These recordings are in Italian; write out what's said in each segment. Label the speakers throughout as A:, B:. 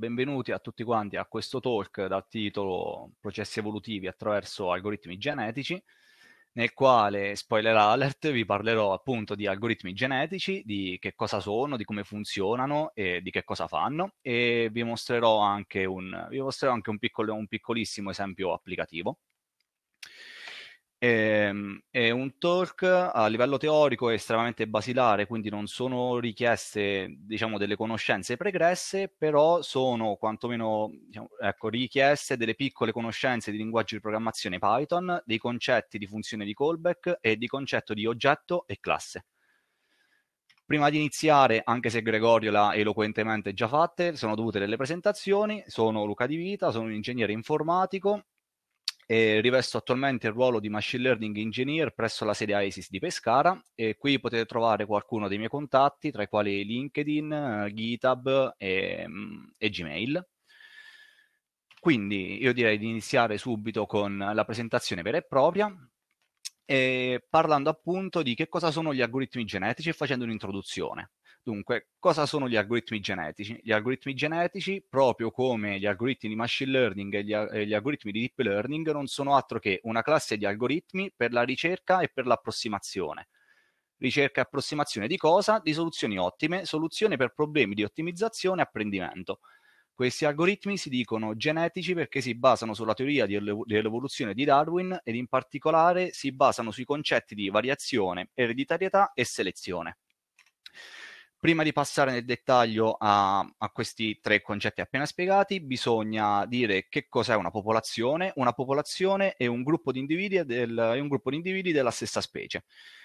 A: benvenuti a tutti quanti a questo talk dal titolo Processi evolutivi attraverso algoritmi genetici, nel quale, spoiler alert, vi parlerò appunto di algoritmi genetici, di che cosa sono, di come funzionano e di che cosa fanno e vi mostrerò anche un, mostrerò anche un, piccolo, un piccolissimo esempio applicativo. È, ehm, è un talk a livello teorico estremamente basilare, quindi non sono richieste diciamo, delle conoscenze pregresse, però sono quantomeno diciamo, ecco, richieste delle piccole conoscenze di linguaggio di programmazione Python, dei concetti di funzione di callback e di concetto di oggetto e classe. Prima di iniziare, anche se Gregorio l'ha eloquentemente già fatte, sono dovute delle presentazioni, sono Luca Di Vita, sono un ingegnere informatico e rivesto attualmente il ruolo di Machine Learning Engineer presso la sede ISIS di Pescara e qui potete trovare qualcuno dei miei contatti, tra i quali LinkedIn, GitHub e, e Gmail. Quindi io direi di iniziare subito con la presentazione vera e propria, e parlando appunto di che cosa sono gli algoritmi genetici e facendo un'introduzione. Dunque, cosa sono gli algoritmi genetici? Gli algoritmi genetici, proprio come gli algoritmi di machine learning e gli, e gli algoritmi di deep learning, non sono altro che una classe di algoritmi per la ricerca e per l'approssimazione ricerca e approssimazione di cosa? Di soluzioni ottime, soluzioni per problemi di ottimizzazione e apprendimento. Questi algoritmi si dicono genetici perché si basano sulla teoria dell'evoluzione di Darwin ed in particolare si basano sui concetti di variazione, ereditarietà e selezione. Prima di passare nel dettaglio a, a, questi tre concetti appena spiegati, bisogna dire che cos'è una popolazione. Una popolazione è un gruppo di individui, del, un gruppo di individui della stessa specie.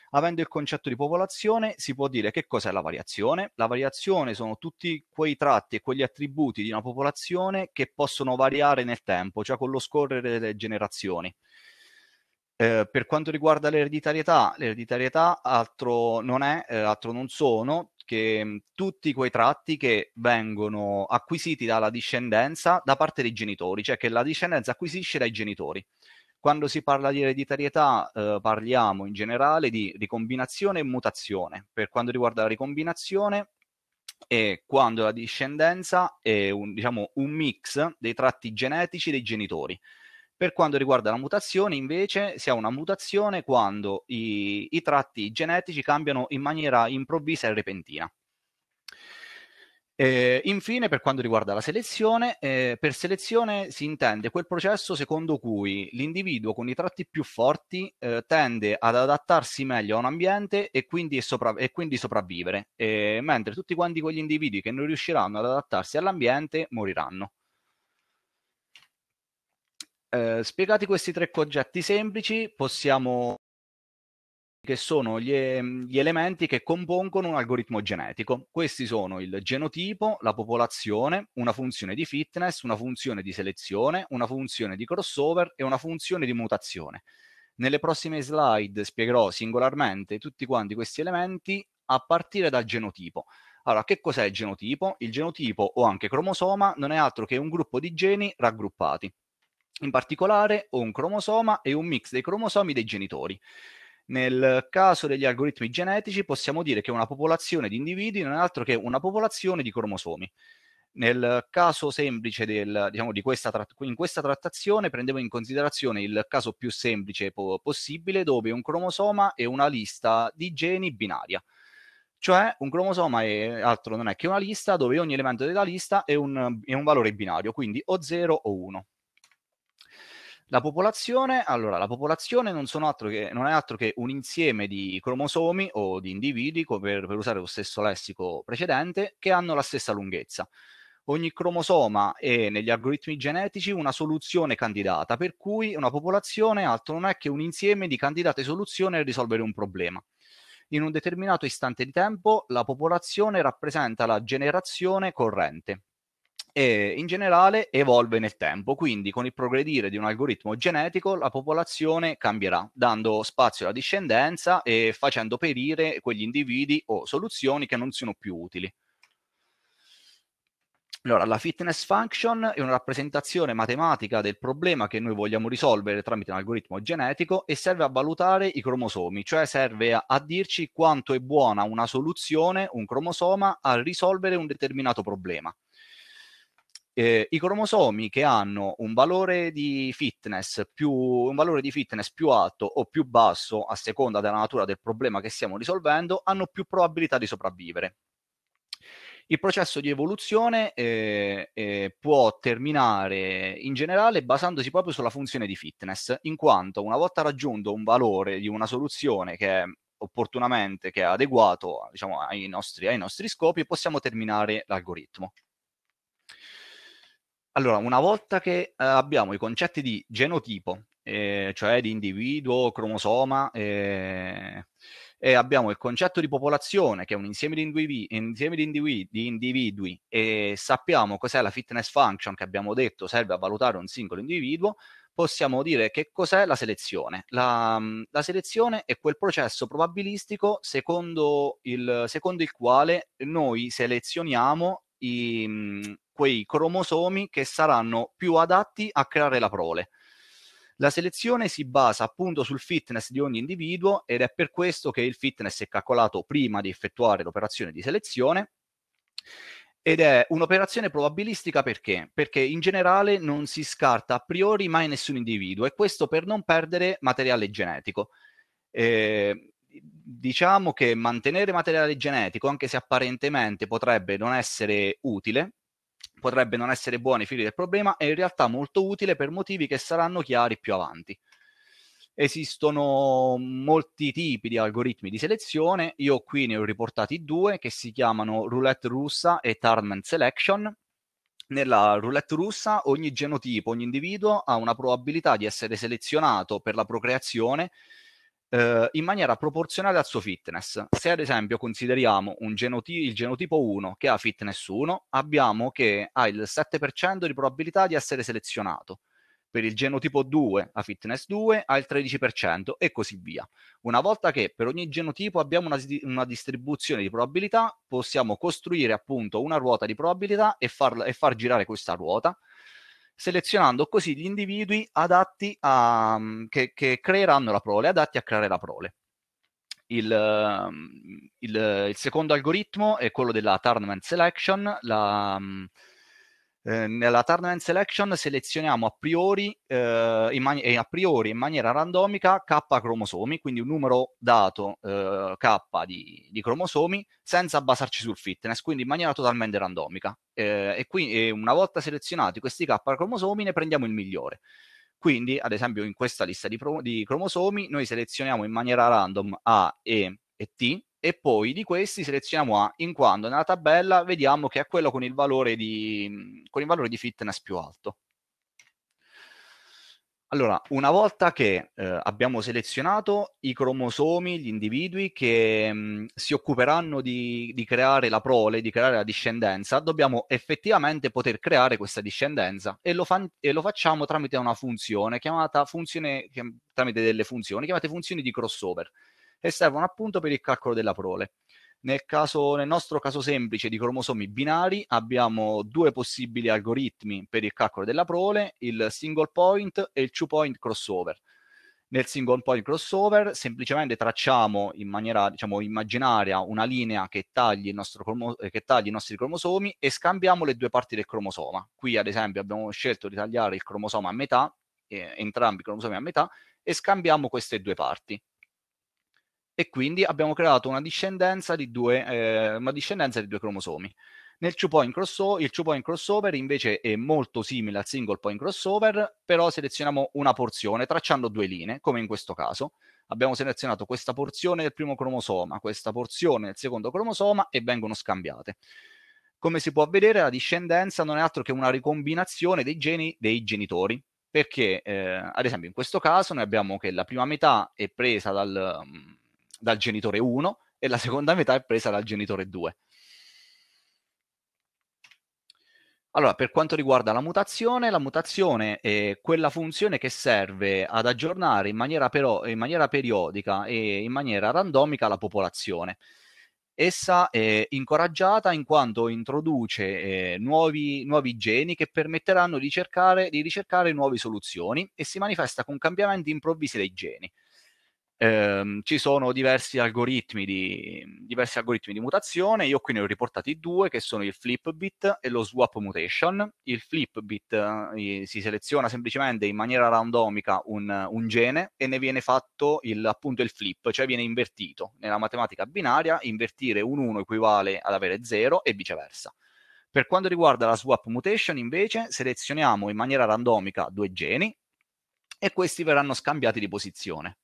A: Avendo il concetto di popolazione si può dire che cos'è la variazione. La variazione sono tutti quei tratti e quegli attributi di una popolazione che possono variare nel tempo, cioè con lo scorrere delle generazioni. Eh, per quanto riguarda l'ereditarietà, l'ereditarietà altro non è, eh, altro non sono che mhmm, tutti quei tratti che vengono acquisiti dalla discendenza da parte dei genitori, cioè che la discendenza acquisisce dai genitori. Quando si parla di ereditarietà eh, parliamo in generale di ricombinazione e mutazione. Per quanto riguarda la ricombinazione è quando la discendenza è un, diciamo, un mix dei tratti genetici dei genitori per quanto riguarda la mutazione, invece, si ha una mutazione quando i, i tratti genetici cambiano in maniera improvvisa e repentina. Eh, infine, per quanto riguarda la selezione, eh, per selezione si intende quel processo secondo cui l'individuo con i tratti più forti eh, tende ad adattarsi meglio a un ambiente e quindi, sopra- e quindi sopravvivere, eh, mentre tutti quanti quegli individui che non riusciranno ad adattarsi all'ambiente moriranno. Eh, spiegati questi tre concetti semplici, possiamo che sono gli, ehm, gli, elementi che compongono un algoritmo genetico. Questi sono il genotipo, la popolazione, una funzione di fitness, una funzione di selezione, una funzione di crossover e una funzione di mutazione. Nelle prossime slide spiegherò singolarmente tutti quanti questi elementi a partire dal genotipo. Allora, che cos'è il genotipo? Il genotipo o anche cromosoma non è altro che un gruppo di geni raggruppati in particolare un cromosoma e un mix dei cromosomi dei genitori. Nel caso degli algoritmi genetici possiamo dire che una popolazione di individui non è altro che una popolazione di cromosomi. Nel caso semplice del, diciamo, di questa tratt- in questa trattazione prendevo in considerazione il caso più semplice po- possibile dove un cromosoma è una lista di geni binaria. Cioè un cromosoma è altro non è che una lista dove ogni elemento della lista è un, è un valore binario, quindi o 0 o 1. La popolazione, allora, la popolazione non, che, non, è altro che un insieme di cromosomi o di individui, per, per usare lo stesso lessico precedente, che hanno la stessa lunghezza ogni cromosoma è negli algoritmi genetici una soluzione candidata, per cui una popolazione altro non è che un insieme di candidate soluzioni a risolvere un problema. In un determinato istante di tempo la popolazione rappresenta la generazione corrente, e in generale evolve nel tempo, quindi con il progredire di un algoritmo genetico la popolazione cambierà, dando spazio alla discendenza e facendo perire quegli individui o soluzioni che non sono più utili. Allora, la fitness function è una rappresentazione matematica del problema che noi vogliamo risolvere tramite un algoritmo genetico e serve a valutare i cromosomi, cioè serve a, a dirci quanto è buona una soluzione, un cromosoma, a risolvere un determinato problema eh, i cromosomi che hanno un valore, più, un valore di fitness più alto o più basso a seconda della natura del problema che stiamo risolvendo hanno più probabilità di sopravvivere. Il processo di evoluzione eh, eh, può terminare in generale basandosi proprio sulla funzione di fitness, in quanto una volta raggiunto un valore di una soluzione che è opportunamente, che è adeguato diciamo, ai, nostri, ai nostri scopi, possiamo terminare l'algoritmo. Allora, una volta che eh, abbiamo i concetti di genotipo, eh, cioè di individuo, cromosoma, eh, e abbiamo il concetto di popolazione, che è un insieme di individui, insieme di individui, di individui e sappiamo cos'è la fitness function che abbiamo detto serve a valutare un singolo individuo, possiamo dire che cos'è la selezione. La, la selezione è quel processo probabilistico secondo il, secondo il quale noi selezioniamo i, mhmm, quei cromosomi che saranno più adatti a creare la prole. La selezione si basa appunto sul fitness di ogni individuo ed è per questo che il fitness è calcolato prima di effettuare l'operazione di selezione ed è un'operazione probabilistica perché? Perché in generale non si scarta a priori mai nessun individuo e questo per non perdere materiale genetico. Eh, diciamo che mantenere materiale genetico, anche se apparentemente potrebbe non essere utile, potrebbe non essere buono ai fini del problema, è in realtà molto utile per motivi che saranno chiari più avanti. Esistono molti tipi di algoritmi di selezione, io qui ne ho riportati due che si chiamano roulette russa e tournament selection. Nella roulette russa ogni genotipo, ogni individuo ha una probabilità di essere selezionato per la procreazione eh, in maniera proporzionale al suo fitness. Se ad esempio consideriamo genoti- il genotipo 1 che ha fitness 1, abbiamo che ha il 7% di probabilità di essere selezionato. Per il genotipo 2 a fitness 2 ha il 13% e così via. Una volta che per ogni genotipo abbiamo una, una distribuzione di probabilità, possiamo costruire appunto una ruota di probabilità e, farla, e far girare questa ruota selezionando così gli individui adatti a, mm, che, che creeranno la prole, adatti a creare la prole. Il, mm, il, il, secondo algoritmo è quello della tournament selection, la, mm, Ehm, nella tournament selection selezioniamo a priori, eh, in, man- a priori in maniera randomica K cromosomi, quindi un numero dato eh, K di, di, cromosomi senza basarci sul fitness, quindi in maniera totalmente randomica. Ehm, e quindi una volta selezionati questi K cromosomi ne prendiamo il migliore. Quindi, ad esempio, in questa lista di, pro- di cromosomi noi selezioniamo in maniera random A, E e T e poi di questi selezioniamo A, in quanto nella tabella vediamo che è quello con il valore di, il valore di fitness più alto. Allora, una volta che eh, abbiamo selezionato i cromosomi, gli individui che mh, mm, si occuperanno di, di, creare la prole, di creare la discendenza, dobbiamo effettivamente poter creare questa discendenza e lo, fan- e lo facciamo tramite una funzione chiamata funzione, chiam- tramite delle funzioni chiamate funzioni di crossover e servono appunto per il calcolo della prole. Nel, caso, nel, nostro caso semplice di cromosomi binari abbiamo due possibili algoritmi per il calcolo della prole, il single point e il two point crossover. Nel single point crossover semplicemente tracciamo in maniera diciamo, immaginaria una linea che tagli, cromo- che tagli, i nostri cromosomi e scambiamo le due parti del cromosoma. Qui ad esempio abbiamo scelto di tagliare il cromosoma a metà, eh, entrambi i cromosomi a metà, e scambiamo queste due parti e quindi abbiamo creato una discendenza di due, eh, una discendenza di due cromosomi. Nel two crosso- il two point crossover invece è molto simile al single point crossover, però selezioniamo una porzione tracciando due linee, come in questo caso. Abbiamo selezionato questa porzione del primo cromosoma, questa porzione del secondo cromosoma e vengono scambiate. Come si può vedere, la discendenza non è altro che una ricombinazione dei geni dei genitori, perché eh, ad esempio in questo caso noi abbiamo che la prima metà è presa dal, mm, dal genitore 1 e la seconda metà è presa dal genitore 2. Allora, per quanto riguarda la mutazione, la mutazione è quella funzione che serve ad aggiornare in maniera, però, in maniera periodica e in maniera randomica la popolazione. Essa è incoraggiata in quanto introduce eh, nuovi, nuovi, geni che permetteranno di, cercare, di ricercare nuove soluzioni e si manifesta con cambiamenti improvvisi dei geni ehm, ci sono diversi algoritmi, di, diversi algoritmi di mutazione, io qui ne ho riportati due che sono il flip bit e lo swap mutation. Il flipbit eh, si seleziona semplicemente in maniera randomica un, un gene e ne viene fatto il, appunto il flip, cioè viene invertito. Nella matematica binaria invertire un 1 equivale ad avere 0 e viceversa. Per quanto riguarda la swap mutation, invece, selezioniamo in maniera randomica due geni e questi verranno scambiati di posizione.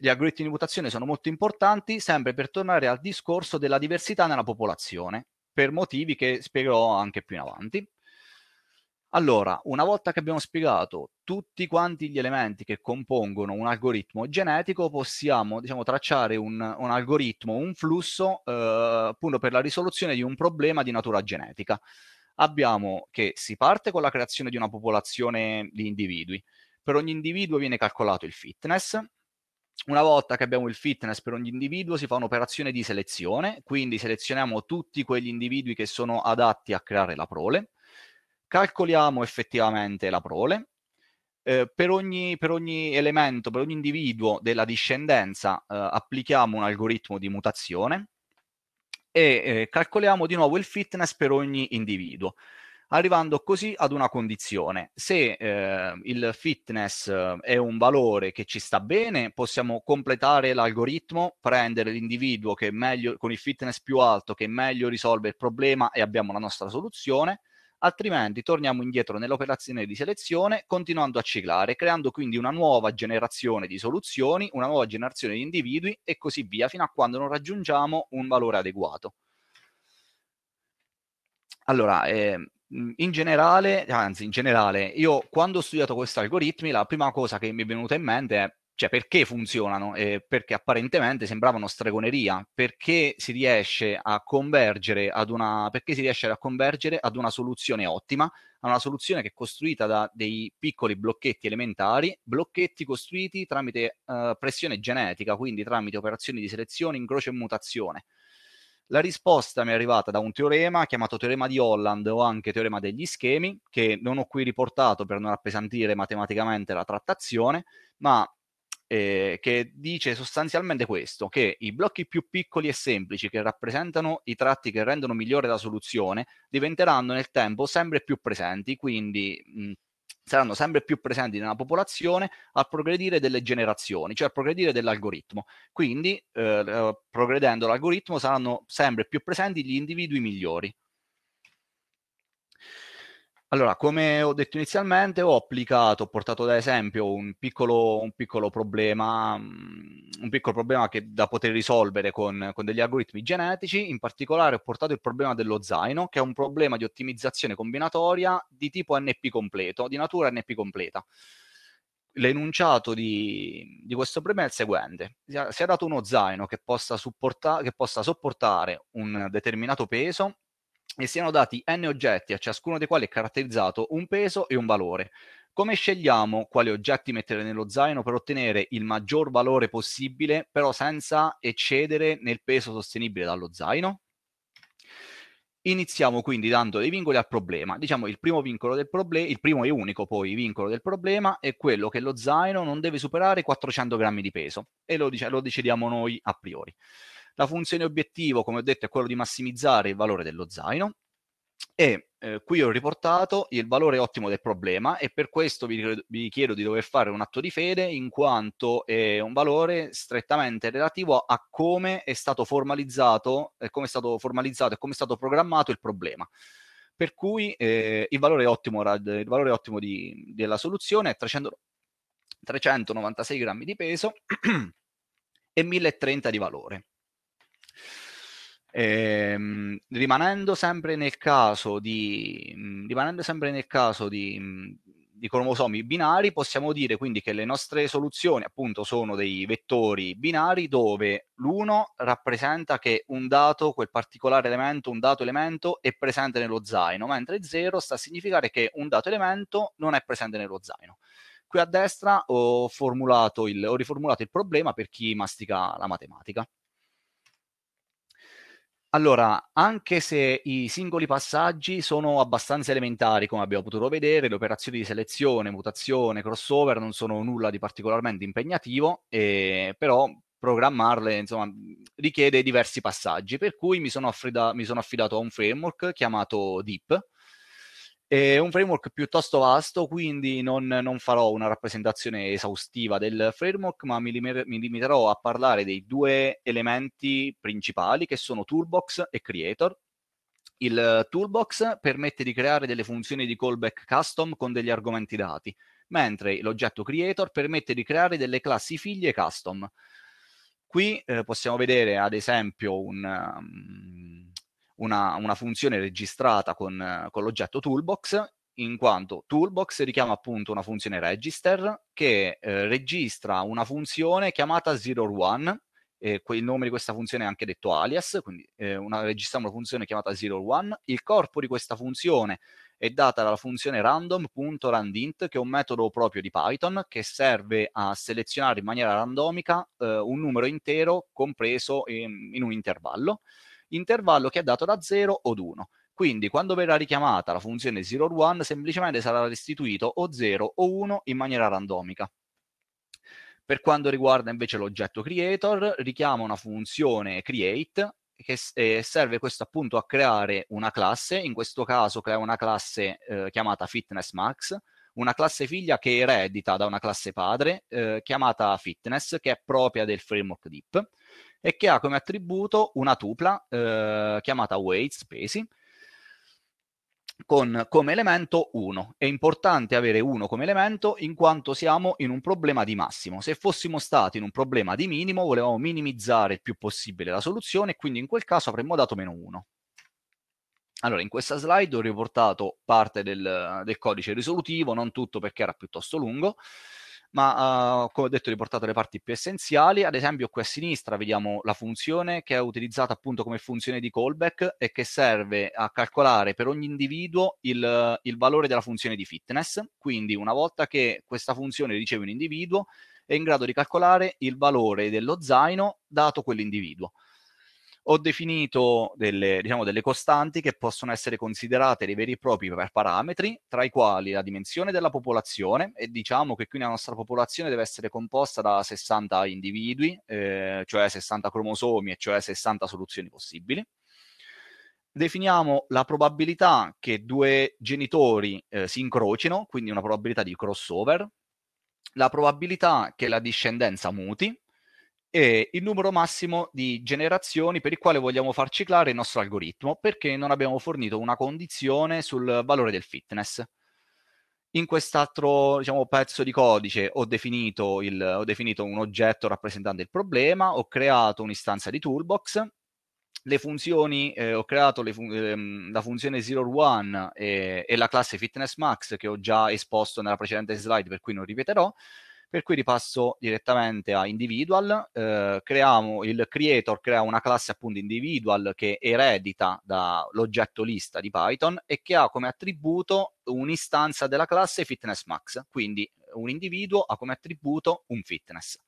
A: Gli algoritmi di mutazione sono molto importanti, sempre per tornare al discorso della diversità nella popolazione, per motivi che spiegherò anche più in avanti. Allora, una volta che abbiamo spiegato tutti quanti gli elementi che compongono un algoritmo genetico, possiamo diciamo, tracciare un, un, algoritmo, un flusso eh, appunto per la risoluzione di un problema di natura genetica. Abbiamo che si parte con la creazione di una popolazione di individui. Per ogni individuo viene calcolato il fitness, una volta che abbiamo il fitness per ogni individuo si fa un'operazione di selezione, quindi selezioniamo tutti quegli individui che sono adatti a creare la prole, calcoliamo effettivamente la prole, eh, per, ogni, per, ogni, elemento, per ogni individuo della discendenza eh, applichiamo un algoritmo di mutazione e eh, calcoliamo di nuovo il fitness per ogni individuo arrivando così ad una condizione. Se eh, il fitness ehm, è un valore che ci sta bene, possiamo completare l'algoritmo, prendere l'individuo che è meglio, con il fitness più alto, che meglio risolve il problema e abbiamo la nostra soluzione, altrimenti torniamo indietro nell'operazione di selezione continuando a ciclare, creando quindi una nuova generazione di soluzioni, una nuova generazione di individui e così via, fino a quando non raggiungiamo un valore adeguato. Allora, eh, Mhmm, in generale, anzi in generale, io quando ho studiato questi algoritmi la prima cosa che mi è venuta in mente è cioè perché funzionano? Eh, perché apparentemente sembravano stregoneria, perché si riesce a convergere ad una, riesce a convergere ad una soluzione ottima, a una soluzione che è costruita da dei piccoli blocchetti elementari, blocchetti costruiti tramite eh, pressione genetica, quindi tramite operazioni di selezione, incrocio e mutazione. La risposta mi è arrivata da un teorema chiamato teorema di Holland o anche teorema degli schemi, che non ho qui riportato per non appesantire matematicamente la trattazione, ma eh, che dice sostanzialmente questo, che i blocchi più piccoli e semplici che rappresentano i tratti che rendono migliore la soluzione diventeranno nel tempo sempre più presenti, quindi mh, saranno sempre più presenti nella popolazione al progredire delle generazioni, cioè al progredire dell'algoritmo. Quindi, eh, eh, progredendo l'algoritmo, saranno sempre più presenti gli individui migliori. Allora, come ho detto inizialmente, ho applicato, ho portato da esempio un piccolo, un piccolo problema, mm, un piccolo problema che, da poter risolvere con, con, degli algoritmi genetici. In particolare ho portato il problema dello zaino, che è un problema di ottimizzazione combinatoria di tipo NP completo, di natura NP completa. L'enunciato di, di questo problema è il seguente. Si è dato uno zaino che possa, che possa sopportare un determinato peso e siano dati n oggetti a ciascuno dei quali è caratterizzato un peso e un valore. Come scegliamo quali oggetti mettere nello zaino per ottenere il maggior valore possibile, però senza eccedere nel peso sostenibile dallo zaino? Iniziamo quindi dando dei vincoli al problema. Diciamo il primo vincolo del problema, il primo e unico poi vincolo del problema è quello che lo zaino non deve superare 400 grammi di peso e lo, dice- lo decidiamo noi a priori. La funzione obiettivo, come ho detto, è quello di massimizzare il valore dello zaino e eh, qui ho riportato il valore ottimo del problema e per questo vi, vi, chiedo di dover fare un atto di fede in quanto è un valore strettamente relativo a come è stato formalizzato, eh, come è stato formalizzato e come è stato programmato il problema. Per cui eh, il, valore ottimo, il valore ottimo di, della soluzione è 300, 396 grammi di peso e 1030 di valore. E, ehm, rimanendo sempre nel caso di, mhmm, rimanendo sempre nel caso di, mhmm, di cromosomi binari, possiamo dire quindi che le nostre soluzioni appunto sono dei vettori binari dove l'uno rappresenta che un dato, quel particolare elemento, un dato elemento è presente nello zaino, mentre 0 sta a significare che un dato elemento non è presente nello zaino. Qui a destra ho, il, ho riformulato il problema per chi mastica la matematica. Allora, anche se i singoli passaggi sono abbastanza elementari, come abbiamo potuto vedere, le operazioni di selezione, mutazione, crossover non sono nulla di particolarmente impegnativo, eh, però programmarle insomma, richiede diversi passaggi, per cui mi sono, affida- mi sono affidato a un framework chiamato Deep, è un framework piuttosto vasto, quindi non, non farò una rappresentazione esaustiva del framework, ma mi, limer- mi, limiterò a parlare dei due elementi principali che sono Toolbox e Creator. Il Toolbox permette di creare delle funzioni di callback custom con degli argomenti dati, mentre l'oggetto Creator permette di creare delle classi figlie custom. Qui eh, possiamo vedere ad esempio un... Um, una, una funzione registrata con, con l'oggetto toolbox in quanto toolbox richiama appunto una funzione register che eh, registra una funzione chiamata 01, eh, il nome di questa funzione è anche detto alias, quindi eh, una, registriamo una funzione chiamata 01, il corpo di questa funzione è data dalla funzione random.randint che è un metodo proprio di Python che serve a selezionare in maniera randomica eh, un numero intero compreso in, in un intervallo intervallo che è dato da 0 od 1. Quindi quando verrà richiamata la funzione 0 1 semplicemente sarà restituito o 0 o 1 in maniera randomica. Per quanto riguarda invece l'oggetto creator, richiama una funzione create che eh, serve questo appunto a creare una classe, in questo caso crea una classe eh, chiamata fitnessmax, max, una classe figlia che eredita da una classe padre eh, chiamata fitness, che è propria del framework Deep e che ha come attributo una tupla eh, chiamata weights, pesi, con come elemento 1. È importante avere 1 come elemento in quanto siamo in un problema di massimo. Se fossimo stati in un problema di minimo, volevamo minimizzare il più possibile la soluzione, quindi in quel caso avremmo dato meno 1. Allora, in questa slide ho riportato parte del, del codice risolutivo, non tutto perché era piuttosto lungo, ma uh, come ho detto ho riportato le parti più essenziali. Ad esempio qui a sinistra vediamo la funzione che è utilizzata appunto come funzione di callback e che serve a calcolare per ogni individuo il, il valore della funzione di fitness. Quindi una volta che questa funzione riceve un individuo è in grado di calcolare il valore dello zaino dato quell'individuo ho definito delle, diciamo, delle costanti che possono essere considerate dei veri e propri parametri, tra i quali la dimensione della popolazione, e diciamo che qui la nostra popolazione deve essere composta da 60 individui, eh, cioè 60 cromosomi, e cioè 60 soluzioni possibili definiamo la probabilità che due genitori eh, si incrocino, quindi una probabilità di crossover, la probabilità che la discendenza muti, e il numero massimo di generazioni per il quale vogliamo far ciclare il nostro algoritmo perché non abbiamo fornito una condizione sul valore del fitness. In quest'altro diciamo, pezzo di codice ho definito, il, ho definito, un oggetto rappresentante il problema, ho creato un'istanza di toolbox, le funzioni, eh, ho creato fun- ehm, la funzione 01 e, e la classe fitnessmax che ho già esposto nella precedente slide per cui non ripeterò, per cui ripasso direttamente a individual, eh, creiamo, il creator crea una classe appunto individual che eredita dall'oggetto lista di Python e che ha come attributo un'istanza della classe fitness max, quindi un individuo ha come attributo un fitness.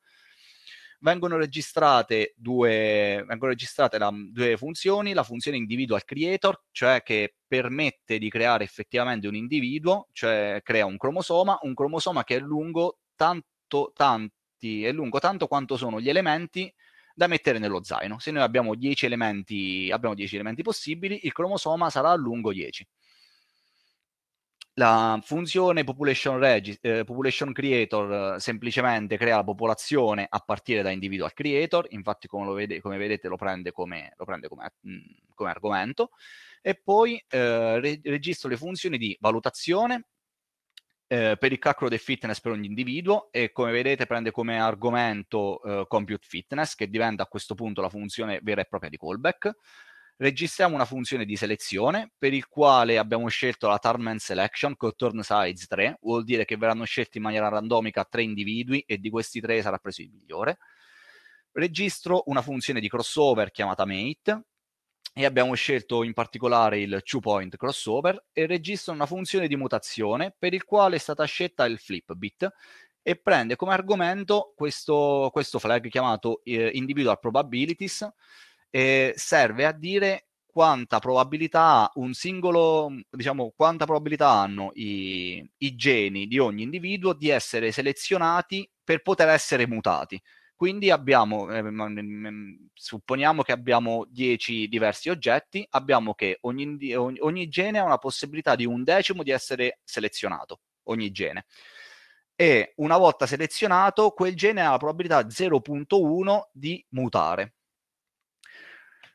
A: Vengono registrate, due, vengono registrate la, due, funzioni, la funzione individual creator, cioè che permette di creare effettivamente un individuo, cioè crea un cromosoma, un cromosoma che è lungo tanto tanti, è lungo tanto quanto sono gli elementi da mettere nello zaino. Se noi abbiamo 10 elementi, abbiamo 10 elementi possibili, il cromosoma sarà lungo 10. La funzione population, regi- eh, population creator eh, semplicemente crea la popolazione a partire da individual creator, infatti come, vede, come vedete lo prende, come, lo prende come, mh, mm, come, argomento, e poi eh, re- registro le funzioni di valutazione, eh, per il calcolo del fitness per ogni individuo e come vedete prende come argomento eh, compute fitness che diventa a questo punto la funzione vera e propria di callback. Registriamo una funzione di selezione per il quale abbiamo scelto la term selection con turn size 3, vuol dire che verranno scelti in maniera randomica tre individui e di questi tre sarà preso il migliore. Registro una funzione di crossover chiamata mate e abbiamo scelto in particolare il two point crossover e registra una funzione di mutazione per il quale è stata scelta il flip bit e prende come argomento questo, questo flag chiamato eh, individual probabilities e serve a dire quanta probabilità, un singolo, diciamo, quanta probabilità hanno i, i geni di ogni individuo di essere selezionati per poter essere mutati. Quindi abbiamo, ehm, mhmm, mhmm, mhmm, supponiamo che abbiamo 10 diversi oggetti, abbiamo che ogni, ogni, ogni gene ha una possibilità di un decimo di essere selezionato, ogni gene. E una volta selezionato, quel gene ha la probabilità 0.1 di mutare.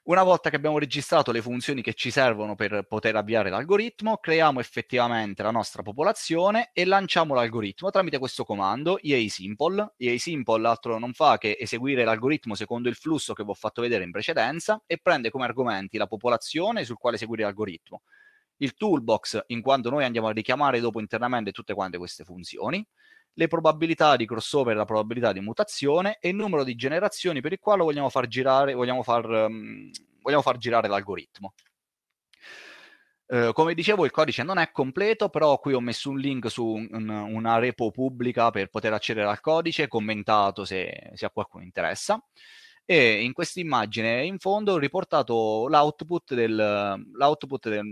A: Una volta che abbiamo registrato le funzioni che ci servono per poter avviare l'algoritmo, creiamo effettivamente la nostra popolazione e lanciamo l'algoritmo tramite questo comando EA Simple. EA Simple altro non fa che eseguire l'algoritmo secondo il flusso che vi ho fatto vedere in precedenza e prende come argomenti la popolazione sul quale eseguire l'algoritmo il toolbox in quanto noi andiamo a richiamare dopo internamente tutte quante queste funzioni le probabilità di crossover, la probabilità di mutazione e il numero di generazioni per il quale vogliamo far girare, vogliamo far, um, vogliamo far girare l'algoritmo. Uh, come dicevo il codice non è completo, però qui ho messo un link su un, un, una repo pubblica per poter accedere al codice, commentato se, se a qualcuno interessa. E in questa immagine in fondo ho riportato l'output, del, l'output del,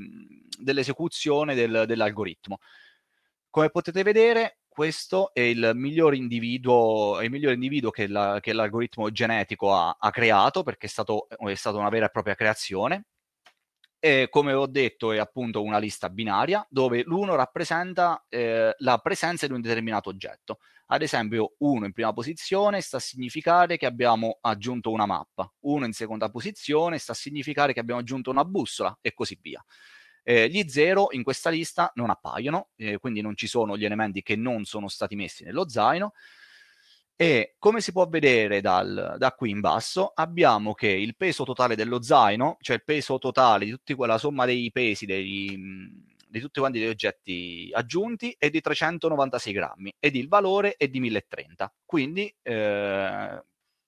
A: dell'esecuzione del, dell'algoritmo. Come potete vedere questo è il miglior individuo, il miglior individuo che, la, che, l'algoritmo genetico ha, ha creato, perché è, stato, è stata una vera e propria creazione, e come ho detto è appunto una lista binaria dove l'uno rappresenta eh, la presenza di un determinato oggetto. Ad esempio uno in prima posizione sta a significare che abbiamo aggiunto una mappa, uno in seconda posizione sta a significare che abbiamo aggiunto una bussola e così via. Eh, gli zero in questa lista non appaiono, eh, quindi non ci sono gli elementi che non sono stati messi nello zaino. E come si può vedere dal, da qui in basso, abbiamo che il peso totale dello zaino, cioè il peso totale di tutti, la somma dei pesi dei, mhmm, di tutti quanti gli oggetti aggiunti, è di 396 grammi ed il valore è di 1030. Quindi eh,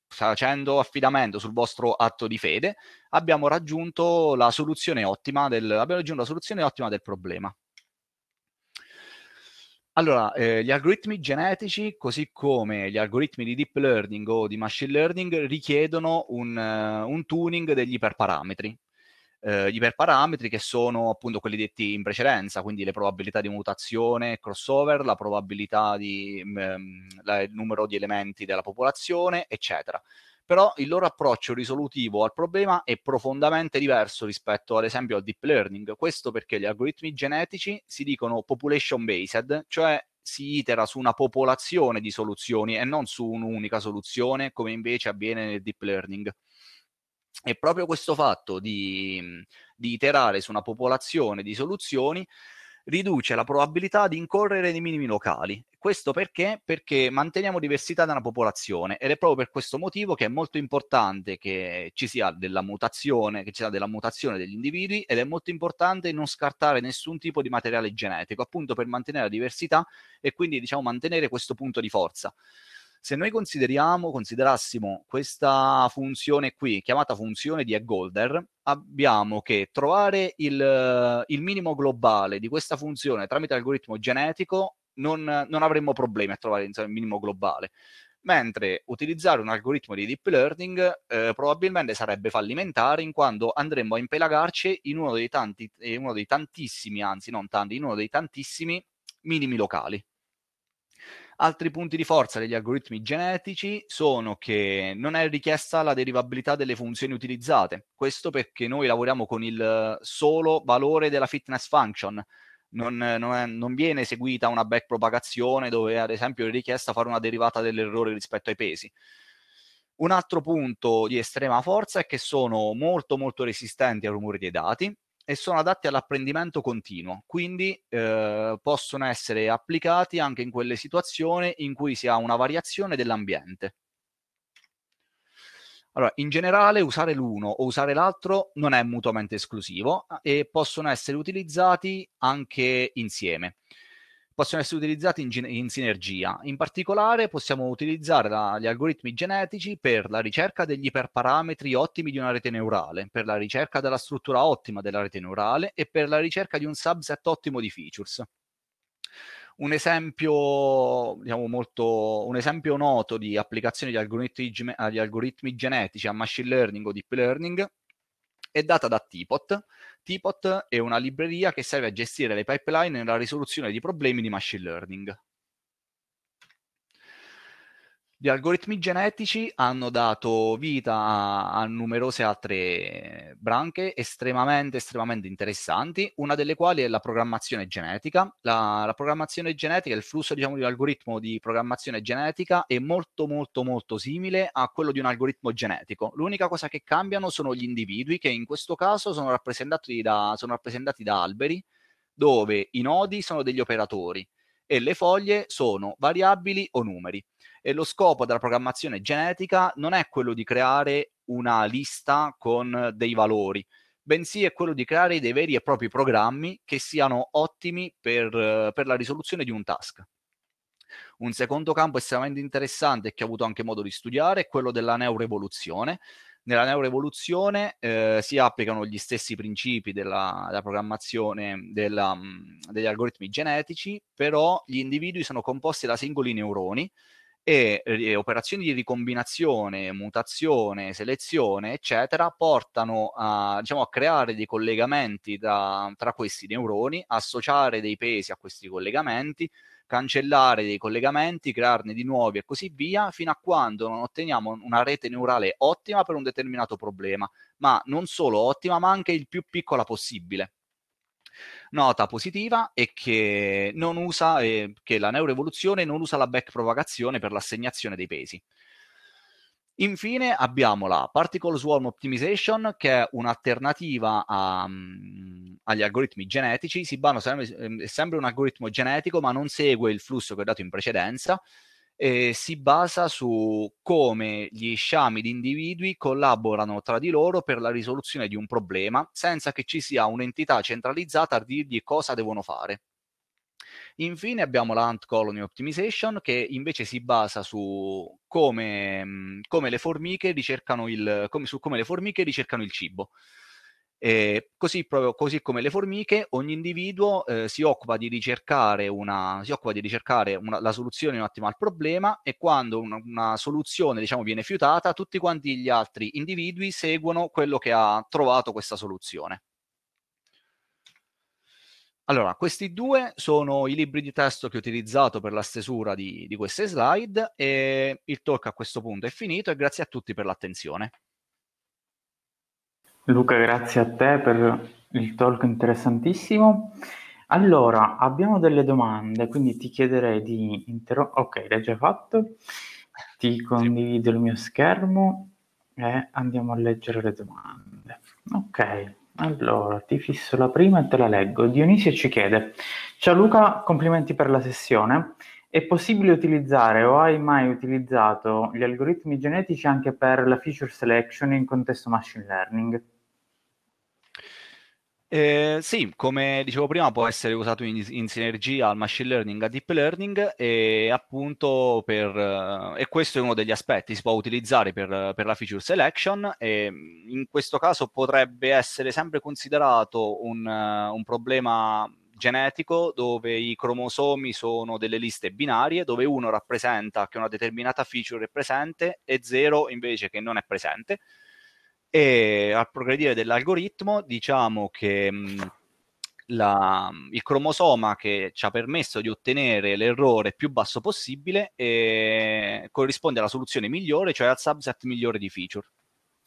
A: facendo affidamento sul vostro atto di fede, abbiamo raggiunto la soluzione ottima del, abbiamo raggiunto la soluzione ottima del problema. Allora, eh, gli algoritmi genetici, così come gli algoritmi di deep learning o di machine learning, richiedono un, uh, un tuning degli iperparametri eh, iperparametri che sono appunto quelli detti in precedenza, quindi le probabilità di mutazione crossover, la probabilità di mh, mm, ehm, la, il numero di elementi della popolazione, eccetera. Però il loro approccio risolutivo al problema è profondamente diverso rispetto ad esempio al deep learning. Questo perché gli algoritmi genetici si dicono population based, cioè si itera su una popolazione di soluzioni e non su un'unica soluzione come invece avviene nel deep learning. E proprio questo fatto di, mhmm, di iterare su una popolazione di soluzioni riduce la probabilità di incorrere nei minimi locali. Questo perché? Perché manteniamo diversità da una popolazione ed è proprio per questo motivo che è molto importante che ci sia della mutazione, che ci sia della mutazione degli individui ed è molto importante non scartare nessun tipo di materiale genetico, appunto per mantenere la diversità e quindi diciamo mantenere questo punto di forza. Se noi consideriamo, considerassimo questa funzione qui, chiamata funzione di Eggholder, abbiamo che trovare il, il minimo globale di questa funzione tramite algoritmo genetico non, non avremmo problemi a trovare insomma, il minimo globale mentre utilizzare un algoritmo di deep learning eh, probabilmente sarebbe fallimentare in quanto andremmo a impelagarci in uno dei tanti, in uno dei tantissimi, anzi non tanti, in uno dei tantissimi minimi locali. Altri punti di forza degli algoritmi genetici sono che non è richiesta la derivabilità delle funzioni utilizzate. Questo perché noi lavoriamo con il solo valore della fitness function. Non, non, è, non viene eseguita una backpropagazione dove ad esempio è richiesta fare una derivata dell'errore rispetto ai pesi. Un altro punto di estrema forza è che sono molto molto resistenti al rumore dei dati e sono adatti all'apprendimento continuo, quindi eh, possono essere applicati anche in quelle situazioni in cui si ha una variazione dell'ambiente. Allora, in generale usare l'uno o usare l'altro non è mutuamente esclusivo eh, e possono essere utilizzati anche insieme possono essere utilizzati in, in sinergia. In particolare possiamo utilizzare la, gli algoritmi genetici per la ricerca degli iperparametri ottimi di una rete neurale, per la ricerca della struttura ottima della rete neurale e per la ricerca di un subset ottimo di features. Un esempio, diciamo molto, un esempio noto di applicazione di algoritmi, di algoritmi genetici a machine learning o deep learning è data da Tipot, Teapot è una libreria che serve a gestire le pipeline nella risoluzione di problemi di machine learning. Gli algoritmi genetici hanno dato vita a, a numerose altre branche estremamente, estremamente, interessanti, una delle quali è la programmazione genetica. La, la programmazione genetica, il flusso diciamo, di un algoritmo di programmazione genetica è molto molto molto simile a quello di un algoritmo genetico. L'unica cosa che cambiano sono gli individui che in questo caso sono rappresentati da, sono rappresentati da alberi dove i nodi sono degli operatori e le foglie sono variabili o numeri. E lo scopo della programmazione genetica non è quello di creare una lista con dei valori, bensì è quello di creare dei veri e propri programmi che siano ottimi per, per la risoluzione di un task. Un secondo campo estremamente interessante che ho avuto anche modo di studiare è quello della neuroevoluzione, nella neuroevoluzione eh, si applicano gli stessi principi della, della programmazione della, mm, degli algoritmi genetici, però gli individui sono composti da singoli neuroni e eh, operazioni di ricombinazione, mutazione, selezione, eccetera, portano a, diciamo, a creare dei collegamenti da, tra questi neuroni, associare dei pesi a questi collegamenti, cancellare dei collegamenti, crearne di nuovi e così via, fino a quando non otteniamo una rete neurale ottima per un determinato problema, ma non solo ottima, ma anche il più piccola possibile. Nota positiva è che, non usa, eh, che la neuroevoluzione non usa la backpropagazione per l'assegnazione dei pesi. Infine abbiamo la Particle Swarm Optimization che è un'alternativa a, um, agli algoritmi genetici, si basa sempre, ehm, è sempre un algoritmo genetico ma non segue il flusso che ho dato in precedenza eh, si basa su come gli sciami di individui collaborano tra di loro per la risoluzione di un problema senza che ci sia un'entità centralizzata a dirgli cosa devono fare. Infine abbiamo la Hunt Colony Optimization che invece si basa su come, mm, come le formiche ricercano il, come, su come le formiche ricercano il cibo. Eh, così, proprio, così come le formiche, ogni individuo eh, si occupa di ricercare, una, occupa di ricercare una, la soluzione un attimo al problema e quando una, una soluzione diciamo, viene fiutata, tutti quanti gli altri individui seguono quello che ha trovato questa soluzione. Allora, questi due sono i libri di testo che ho utilizzato per la stesura di, di queste slide e il talk a questo punto è finito e grazie a tutti per l'attenzione.
B: Luca, grazie a te per il talk interessantissimo. Allora, abbiamo delle domande, quindi ti chiederei di interrompere. Ok, l'hai già fatto. Ti condivido il mio schermo e andiamo a leggere le domande. Ok, allora ti fisso la prima e te la leggo. Dionisio ci chiede: Ciao Luca, complimenti per la sessione. È possibile utilizzare o hai mai utilizzato gli algoritmi genetici anche per la feature selection in contesto machine learning?
A: Eh, sì, come dicevo prima, può essere usato in, in, sinergia al machine learning, a deep learning e appunto per... Eh, e questo è uno degli aspetti, si può utilizzare per, per la feature selection e in questo caso potrebbe essere sempre considerato un, un problema genetico dove i cromosomi sono delle liste binarie dove uno rappresenta che una determinata feature è presente e zero invece che non è presente e al progredire dell'algoritmo diciamo che mh, mm, la, il cromosoma che ci ha permesso di ottenere l'errore più basso possibile eh, corrisponde alla soluzione migliore, cioè al subset migliore di feature.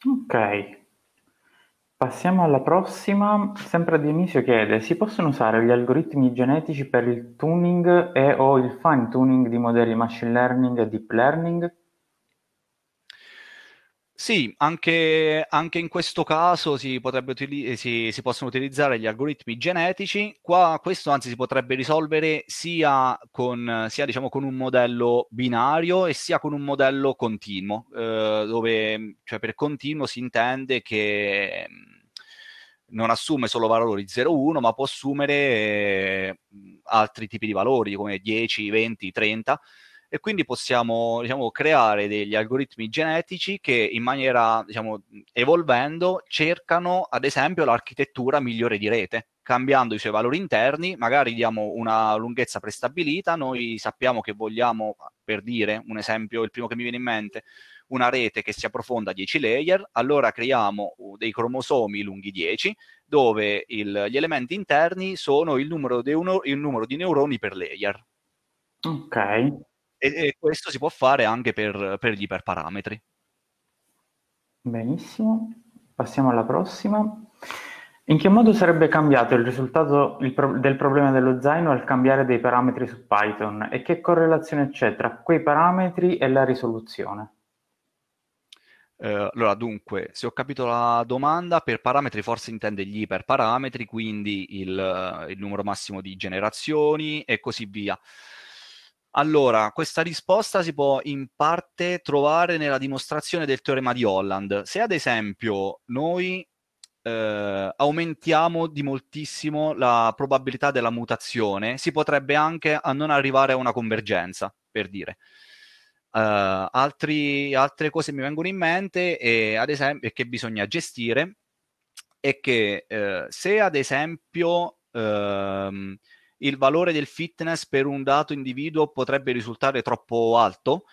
A: Ok.
B: Passiamo alla prossima. Sempre Dionisio chiede: si possono usare gli algoritmi genetici per il tuning e o il fine tuning di modelli machine learning e deep learning?
A: Sì, anche, anche in questo caso si, utili- si, si, possono utilizzare gli algoritmi genetici. Qua, questo anzi si potrebbe risolvere sia, con, sia diciamo, con un modello binario e sia con un modello continuo, eh, dove mm, cioè, per continuo si intende che mm, non assume solo valori 0,1, ma può assumere eh, altri tipi di valori come 10, 20, 30 e quindi possiamo diciamo, creare degli algoritmi genetici che in maniera, diciamo, evolvendo, cercano ad esempio l'architettura migliore di rete, cambiando i suoi valori interni, magari diamo una lunghezza prestabilita, noi sappiamo che vogliamo, per dire un esempio, il primo che mi viene in mente, una rete che sia profonda 10 layer, allora creiamo dei cromosomi lunghi 10, dove il, gli elementi interni sono il numero, uno, il numero di neuroni per layer. Ok, e, e questo si può fare anche per, per gli iperparametri.
B: Benissimo, passiamo alla prossima. In che modo sarebbe cambiato il risultato il pro- del problema dello zaino al cambiare dei parametri su Python e che correlazione c'è tra quei parametri e la risoluzione?
A: Eh, allora, dunque, se ho capito la domanda, per parametri forse intende gli iperparametri, quindi il, il numero massimo di generazioni e così via. Allora, questa risposta si può in parte trovare nella dimostrazione del teorema di Holland. Se ad esempio noi eh, aumentiamo di moltissimo la probabilità della mutazione, si potrebbe anche a non arrivare a una convergenza, per dire. Uh, altri, altre cose mi vengono in mente, e, ad esempio, che bisogna gestire, è che eh, se ad esempio ehm, il valore del fitness per un dato individuo potrebbe risultare troppo alto,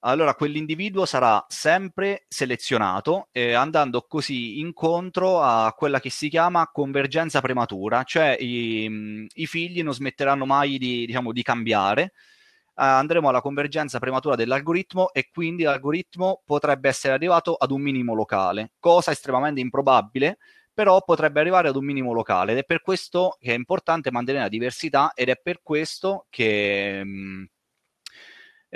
A: allora quell'individuo sarà sempre selezionato eh, andando così incontro a quella che si chiama convergenza prematura, cioè i, mm, i figli non smetteranno mai di, diciamo, di cambiare, eh, andremo alla convergenza prematura dell'algoritmo e quindi l'algoritmo potrebbe essere arrivato ad un minimo locale, cosa estremamente improbabile però potrebbe arrivare ad un minimo locale ed è per questo che è importante mantenere la diversità ed è per questo che... Mh,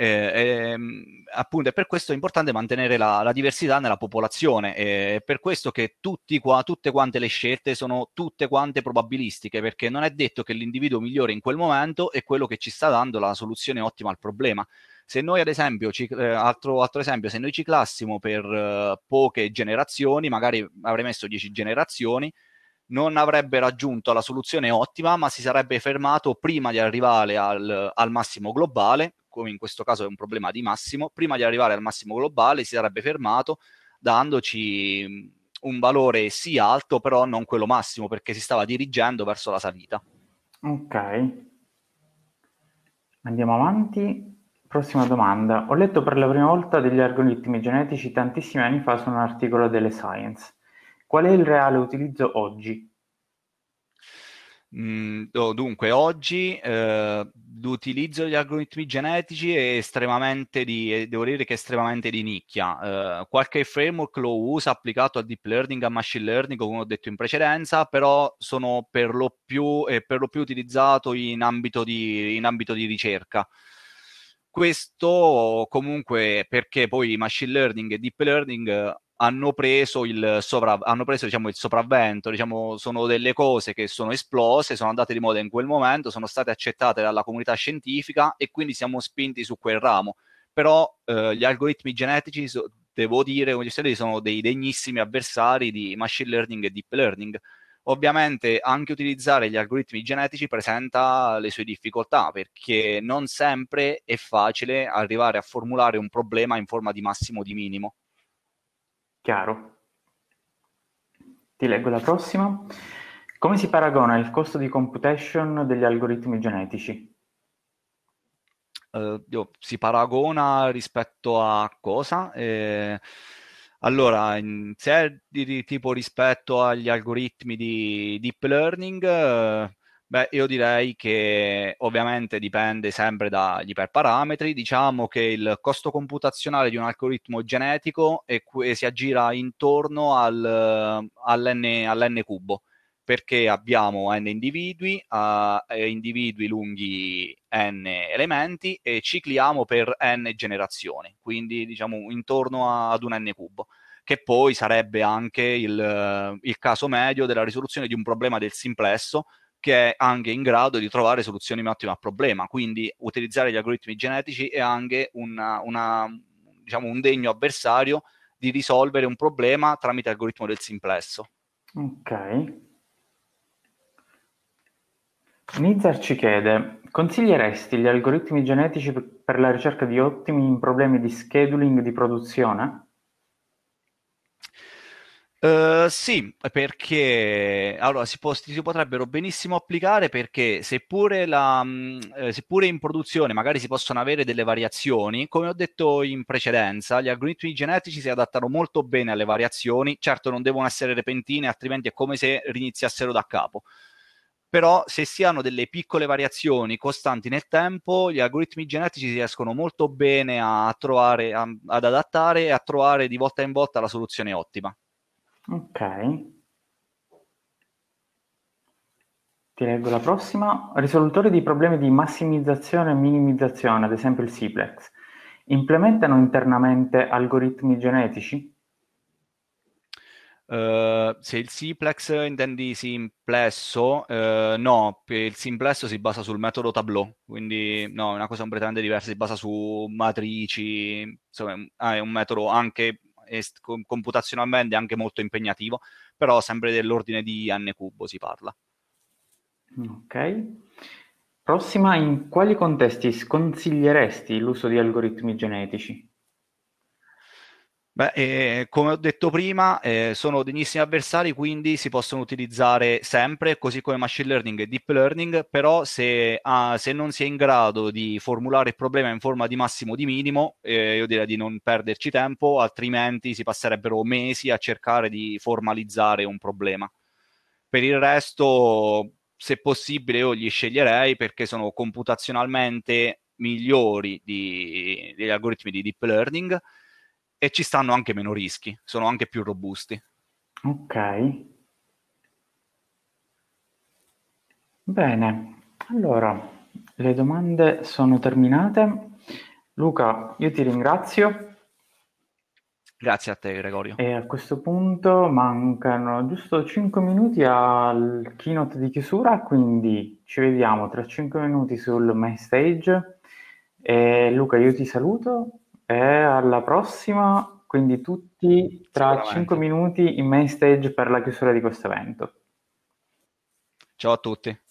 A: eh, ehm, appunto è per questo è importante mantenere la, la diversità nella popolazione, è per questo che qua, tutte quante le scelte sono tutte quante probabilistiche, perché non è detto che l'individuo migliore in quel momento è quello che ci sta dando la soluzione ottima al problema. Se noi, ad esempio, ci, eh, altro, altro, esempio, se noi ciclassimo per eh, poche generazioni, magari avrei messo 10 generazioni, non avrebbe raggiunto la soluzione ottima, ma si sarebbe fermato prima di arrivare al, al massimo globale come in questo caso è un problema di massimo, prima di arrivare al massimo globale si sarebbe fermato dandoci un valore sì alto, però non quello massimo, perché si stava dirigendo verso la salita.
B: Ok. Andiamo avanti. Prossima domanda. Ho letto per la prima volta degli algoritmi genetici tantissimi anni fa su un articolo delle Science. Qual è il reale utilizzo oggi?
A: Mm, dunque, oggi eh, l'utilizzo degli algoritmi genetici è estremamente di, eh, devo dire che è estremamente di nicchia. Eh, qualche framework lo usa applicato a deep learning, a machine learning, come ho detto in precedenza, però sono per lo più, è per lo più utilizzato in ambito di, in ambito di ricerca. Questo comunque perché poi machine learning e deep learning hanno preso il, sovra- hanno preso, diciamo, il sopravvento, diciamo, sono delle cose che sono esplose, sono andate di moda in quel momento, sono state accettate dalla comunità scientifica e quindi siamo spinti su quel ramo. Però eh, gli algoritmi genetici, so- devo dire, come dicevo, sono dei degnissimi avversari di machine learning e deep learning. Ovviamente anche utilizzare gli algoritmi genetici presenta le sue difficoltà perché non sempre è facile arrivare a formulare un problema in forma di massimo o di minimo. Chiaro?
B: Ti leggo la prossima. Come si paragona il costo di computation degli algoritmi genetici?
A: Uh, io, si paragona rispetto a cosa? Eh, allora, in, se di, di, tipo rispetto agli algoritmi di deep learning, eh, Beh, io direi che ovviamente dipende sempre dagli iperparametri. Diciamo che il costo computazionale di un algoritmo genetico è, è, si aggira intorno al, all'n, all'n, cubo, perché abbiamo n individui, uh, individui lunghi n elementi e cicliamo per n generazioni, quindi diciamo intorno a, ad un n cubo che poi sarebbe anche il, il caso medio della risoluzione di un problema del simplesso, che è anche in grado di trovare soluzioni ottime al problema. Quindi utilizzare gli algoritmi genetici è anche una, una, diciamo, un degno avversario di risolvere un problema tramite algoritmo del simplesso. Ok.
B: Nizar ci chiede, consiglieresti gli algoritmi genetici per la ricerca di ottimi in problemi di scheduling di produzione?
A: Uh, sì, perché allora si, può, si, potrebbero benissimo applicare perché seppure, la, mm, eh, seppure, in produzione magari si possono avere delle variazioni, come ho detto in precedenza, gli algoritmi genetici si adattano molto bene alle variazioni, certo non devono essere repentine, altrimenti è come se riniziassero da capo. Però se si hanno delle piccole variazioni costanti nel tempo, gli algoritmi genetici si riescono molto bene a trovare, a, ad adattare e a trovare di volta in volta la soluzione ottima. Ok.
B: Ti leggo la prossima. Risolutore di problemi di massimizzazione e minimizzazione, ad esempio il Ciplex, implementano internamente algoritmi genetici?
A: Uh, se il simplex intendi simplesso, uh, no, il simplesso si basa sul metodo tableau, quindi no, è una cosa completamente diversa, si basa su matrici, insomma è un ah, metodo anche e computazionalmente anche molto impegnativo, però sempre dell'ordine di n cubo si parla.
B: Ok. Prossima, in quali contesti sconsiglieresti l'uso di algoritmi genetici?
A: Beh, eh, come ho detto prima, eh, sono degnissimi avversari, quindi si possono utilizzare sempre, così come machine learning e deep learning, però se, ah, se non si è in grado di formulare il problema in forma di massimo o di minimo, eh, io direi di non perderci tempo, altrimenti si passerebbero mesi a cercare di formalizzare un problema. Per il resto, se possibile, io li sceglierei perché sono computazionalmente migliori di, degli algoritmi di deep learning e ci stanno anche meno rischi, sono anche più robusti. Ok.
B: Bene, allora le domande sono terminate. Luca, io ti ringrazio.
A: Grazie a te Gregorio.
B: E a questo punto mancano giusto 5 minuti al keynote di chiusura, quindi ci vediamo tra 5 minuti sul main stage. E Luca, io ti saluto e alla prossima, quindi tutti tra 5 minuti in main stage per la chiusura di questo evento.
A: Ciao a tutti.